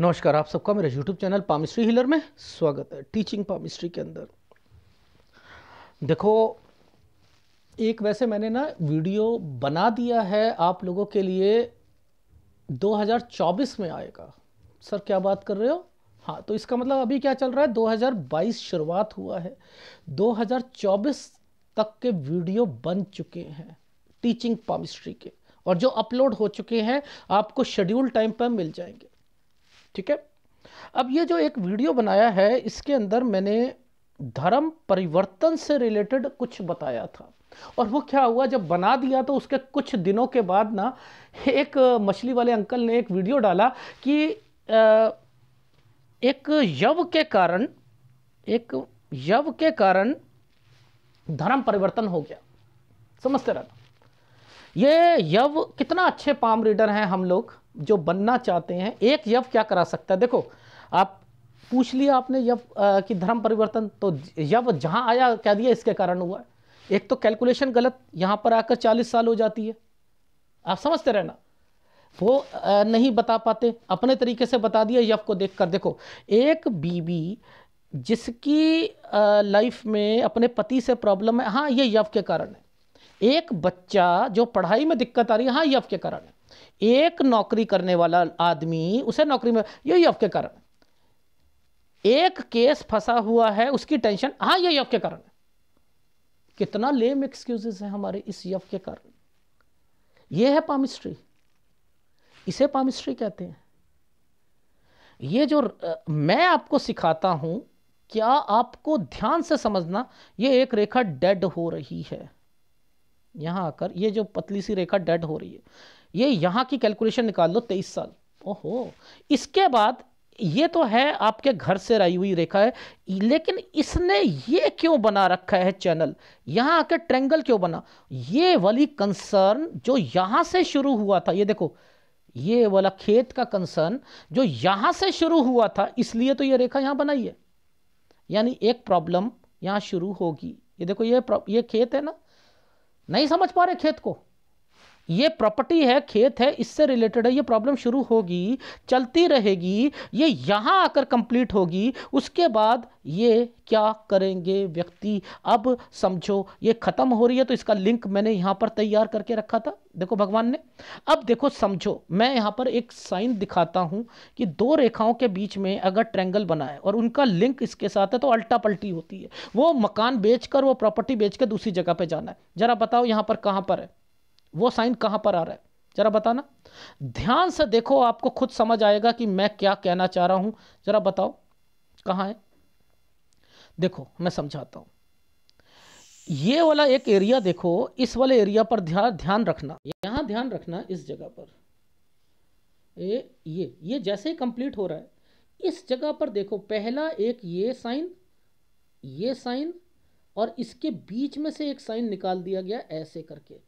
नमस्कार आप सबका मेरा यूट्यूब चैनल पामिस्ट्री हिलर में स्वागत है टीचिंग पामिस्ट्री के अंदर देखो एक वैसे मैंने ना वीडियो बना दिया है आप लोगों के लिए 2024 में आएगा सर क्या बात कर रहे हो हाँ तो इसका मतलब अभी क्या चल रहा है 2022 शुरुआत हुआ है 2024 तक के वीडियो बन चुके हैं टीचिंग पामिस्ट्री के और जो अपलोड हो चुके हैं आपको शेड्यूल टाइम पर मिल जाएंगे ठीक है अब ये जो एक वीडियो बनाया है इसके अंदर मैंने धर्म परिवर्तन से रिलेटेड कुछ बताया था और वो क्या हुआ जब बना दिया तो उसके कुछ दिनों के बाद ना एक मछली वाले अंकल ने एक वीडियो डाला कि एक यव के कारण एक यव के कारण धर्म परिवर्तन हो गया समझते रहना ये यव कितना अच्छे पाम रीडर हैं हम लोग जो बनना चाहते हैं एक यव क्या करा सकता है देखो आप पूछ लिया आपने यव कि धर्म परिवर्तन तो यव जहाँ आया कह दिया इसके कारण हुआ है एक तो कैलकुलेशन गलत यहाँ पर आकर चालीस साल हो जाती है आप समझते रहना वो नहीं बता पाते अपने तरीके से बता दिया यव को देख कर देखो एक बीवी जिसकी लाइफ में अपने पति से प्रॉब्लम है हाँ ये यव के कारण है एक बच्चा जो पढ़ाई में दिक्कत आ रही है हाँ यव के कारण है एक नौकरी करने वाला आदमी उसे नौकरी में यही ऑफ के कारण एक केस फंसा हुआ है उसकी टेंशन हाँ यही के कारण कितना लेम एक्सक्यूजेस है हमारे इस यफ के कारण यह है पामिस्ट्री इसे पामिस्ट्री कहते हैं ये जो मैं आपको सिखाता हूं क्या आपको ध्यान से समझना ये एक रेखा डेड हो रही है यहाँ आकर ये जो पतली सी रेखा डेड हो रही है ये यहाँ की कैलकुलेशन निकाल लो तेईस साल ओहो इसके बाद ये तो है आपके घर से रही हुई रेखा है लेकिन इसने ये क्यों बना रखा है चैनल यहाँ आके ट्रेंगल क्यों बना ये वाली कंसर्न जो यहाँ से शुरू हुआ था ये देखो ये वाला खेत का कंसर्न जो यहाँ से शुरू हुआ था इसलिए तो ये रेखा यहाँ बनाई है यानी एक प्रॉब्लम यहाँ शुरू होगी ये देखो ये ये खेत है ना नहीं समझ पा रहे खेत को ये प्रॉपर्टी है खेत है इससे रिलेटेड है ये प्रॉब्लम शुरू होगी चलती रहेगी ये यहाँ आकर कंप्लीट होगी उसके बाद ये क्या करेंगे व्यक्ति अब समझो ये ख़त्म हो रही है तो इसका लिंक मैंने यहाँ पर तैयार करके रखा था देखो भगवान ने अब देखो समझो मैं यहाँ पर एक साइन दिखाता हूँ कि दो रेखाओं के बीच में अगर ट्रैंगल बनाए और उनका लिंक इसके साथ है तो अल्टा पल्टी होती है वो मकान बेच वो प्रॉपर्टी बेच दूसरी जगह पर जाना है ज़रा बताओ यहाँ पर कहाँ पर है वो साइन कहाँ पर आ रहा है जरा बताना ध्यान से देखो आपको खुद समझ आएगा कि मैं क्या कहना चाह रहा हूं जरा बताओ कहां है देखो मैं समझाता हूं ये वाला एक एरिया देखो इस वाले एरिया पर ध्यान ध्यान रखना यहां ध्यान रखना इस जगह पर ये ये ये जैसे ही कंप्लीट हो रहा है इस जगह पर देखो पहला एक ये साइन ये साइन और इसके बीच में से एक साइन निकाल दिया गया ऐसे करके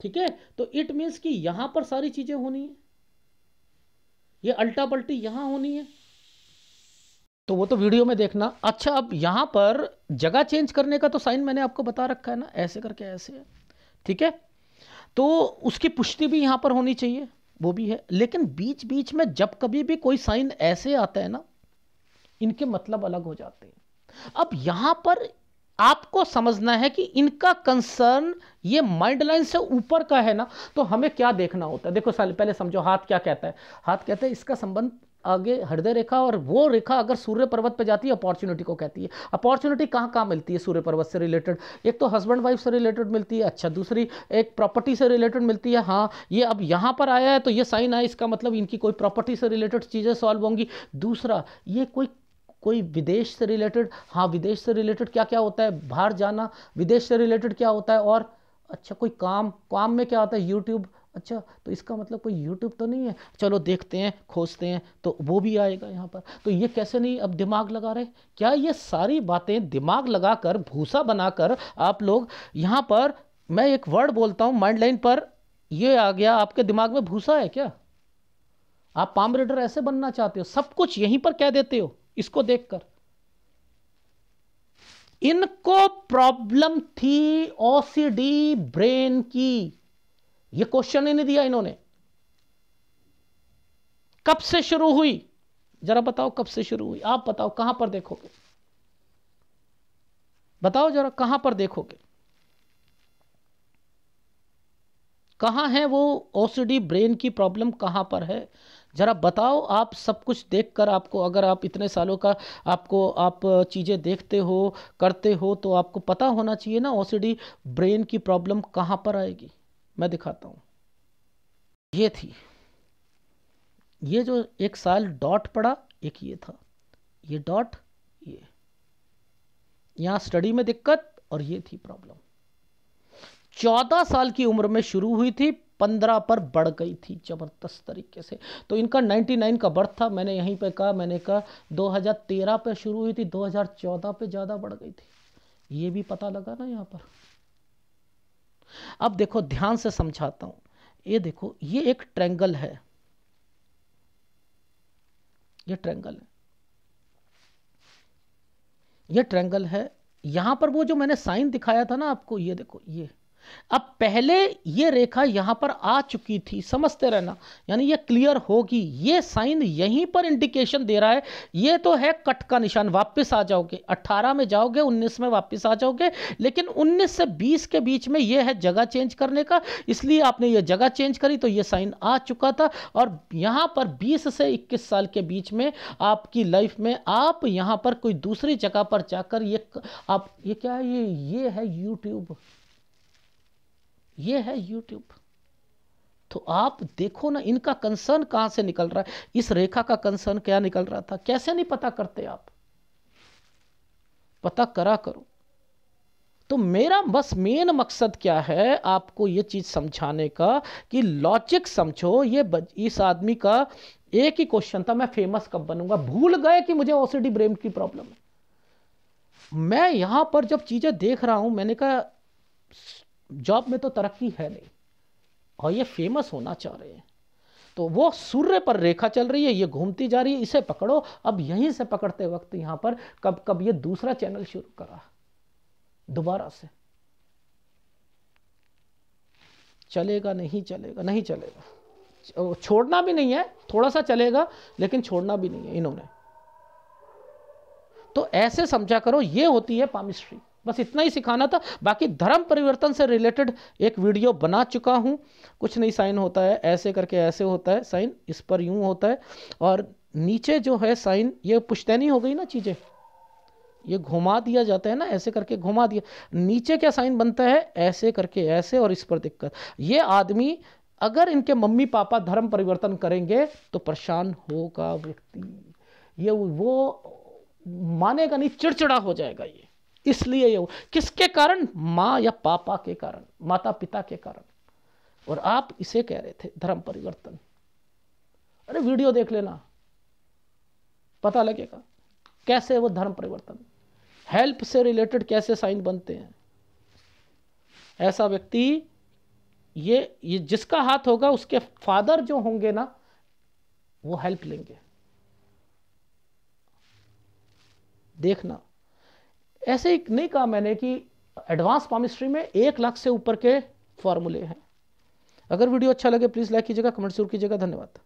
ठीक है तो इट मीन्स कि यहां पर सारी चीजें होनी है ये अल्टा पल्टी यहां होनी है तो वो तो वीडियो में देखना अच्छा अब यहां पर जगह चेंज करने का तो साइन मैंने आपको बता रखा है ना ऐसे करके ऐसे है ठीक है तो उसकी पुष्टि भी यहां पर होनी चाहिए वो भी है लेकिन बीच बीच में जब कभी भी कोई साइन ऐसे आता है ना इनके मतलब अलग हो जाते हैं अब यहां पर आपको समझना है कि इनका कंसर्न ये माइंड लाइन से ऊपर का है ना तो हमें क्या देखना होता है देखो साल पहले समझो हाथ क्या कहता है हाथ कहता है इसका संबंध आगे हृदय रेखा और वो रेखा अगर सूर्य पर्वत पर जाती है अपॉर्चुनिटी को कहती है अपॉर्चुनिटी कहाँ कहाँ मिलती है सूर्य पर्वत से रिलेटेड एक तो हस्बैंड वाइफ से रिलेटेड मिलती है अच्छा दूसरी एक प्रॉपर्टी से रिलेटेड मिलती है हाँ ये अब यहाँ पर आया है तो ये साइन आया इसका मतलब इनकी कोई प्रॉपर्टी से रिलेटेड चीज़ें सॉल्व होंगी दूसरा ये कोई कोई विदेश से रिलेटेड हाँ विदेश से रिलेटेड क्या क्या होता है बाहर जाना विदेश से रिलेटेड क्या होता है और अच्छा कोई काम काम में क्या आता है यूट्यूब अच्छा तो इसका मतलब कोई यूट्यूब तो नहीं है चलो देखते हैं खोजते हैं तो वो भी आएगा यहाँ पर तो ये कैसे नहीं अब दिमाग लगा रहे क्या ये सारी बातें दिमाग लगाकर भूसा बनाकर आप लोग यहाँ पर मैं एक वर्ड बोलता हूँ माइंड लाइन पर ये आ गया आपके दिमाग में भूसा है क्या आप पाम रेडर ऐसे बनना चाहते हो सब कुछ यहीं पर कह देते हो इसको देखकर इनको प्रॉब्लम थी ओसीडी ब्रेन की ये क्वेश्चन ही नहीं दिया इन्होंने कब से शुरू हुई जरा बताओ कब से शुरू हुई आप बताओ कहां पर देखोगे बताओ जरा कहां पर देखोगे कहाँ है वो ओसीडी ब्रेन की प्रॉब्लम कहाँ पर है ज़रा बताओ आप सब कुछ देखकर आपको अगर आप इतने सालों का आपको आप चीज़ें देखते हो करते हो तो आपको पता होना चाहिए ना ओसीडी ब्रेन की प्रॉब्लम कहाँ पर आएगी मैं दिखाता हूँ ये थी ये जो एक साल डॉट पड़ा एक ये था ये डॉट ये यहाँ स्टडी में दिक्कत और ये थी प्रॉब्लम चौदह साल की उम्र में शुरू हुई थी पंद्रह पर बढ़ गई थी ज़बरदस्त तरीके से तो इनका नाइन का बर्थ था मैंने यहीं पे कहा मैंने कहा दो हजार तेरह पर शुरू हुई थी दो हजार चौदह पे ज़्यादा बढ़ गई थी ये भी पता लगा ना यहाँ पर अब देखो ध्यान से समझाता हूँ ये देखो ये एक ट्रेंगल है ये ट्रेंगल है ये ट्रेंगल है यहां पर वो जो मैंने साइन दिखाया था ना आपको ये देखो ये अब पहले ये रेखा यहां पर आ चुकी थी समझते रहना यानी ये क्लियर होगी ये साइन यहीं पर इंडिकेशन दे रहा है ये तो है कट का निशान वापस आ जाओगे 18 में जाओगे 19 में वापस आ जाओगे लेकिन 19 से 20 के बीच में ये है जगह चेंज करने का इसलिए आपने ये जगह चेंज करी तो ये साइन आ चुका था और यहां पर बीस से इक्कीस साल के बीच में आपकी लाइफ में आप यहां पर कोई दूसरी जगह पर जाकर ये आप ये क्या है ये ये है यूट्यूब ये है यूट्यूब तो आप देखो ना इनका कंसर्न कहां से निकल रहा है इस रेखा का कंसर्न क्या निकल रहा था कैसे नहीं पता करते आप पता करा करो तो मेरा बस मेन मकसद क्या है आपको ये चीज़ समझाने का कि लॉजिक समझो ये इस आदमी का एक ही क्वेश्चन था मैं फेमस कब बनूंगा भूल गए कि मुझे ओसीडी ब्रेन की प्रॉब्लम है मैं यहां पर जब चीज़ें देख रहा हूं मैंने कहा जॉब में तो तरक्की है नहीं और ये फेमस होना चाह रहे हैं तो वो सूर्य पर रेखा चल रही है ये घूमती जा रही है इसे पकड़ो अब यहीं से पकड़ते वक्त यहाँ पर कब कब ये दूसरा चैनल शुरू करा दोबारा से चलेगा नहीं चलेगा नहीं चलेगा छोड़ना भी नहीं है थोड़ा सा चलेगा लेकिन छोड़ना भी नहीं है इन्होंने तो ऐसे समझा करो ये होती है पामिस्ट्री बस इतना ही सिखाना था बाकी धर्म परिवर्तन से रिलेटेड एक वीडियो बना चुका हूँ कुछ नहीं साइन होता है ऐसे करके ऐसे होता है साइन इस पर यूँ होता है और नीचे जो है साइन ये पुश्तैनी हो गई ना चीज़ें ये घुमा दिया जाता है ना ऐसे करके घुमा दिया नीचे क्या साइन बनता है ऐसे करके ऐसे और इस पर दिक्कत ये आदमी अगर इनके मम्मी पापा धर्म परिवर्तन करेंगे तो परेशान होगा व्यक्ति ये वो मानेगा नहीं चिड़चिड़ा हो जाएगा ये इसलिए ये किसके कारण माँ या पापा के कारण माता पिता के कारण और आप इसे कह रहे थे धर्म परिवर्तन अरे वीडियो देख लेना पता लगेगा कैसे वो धर्म परिवर्तन हेल्प से रिलेटेड कैसे साइन बनते हैं ऐसा व्यक्ति ये ये जिसका हाथ होगा उसके फादर जो होंगे ना वो हेल्प लेंगे देखना ऐसे नहीं कहा मैंने कि एडवांस पामिस्ट्री में एक लाख से ऊपर के फॉर्मूले हैं अगर वीडियो अच्छा लगे प्लीज़ लाइक कीजिएगा कमेंट जरूर कीजिएगा धन्यवाद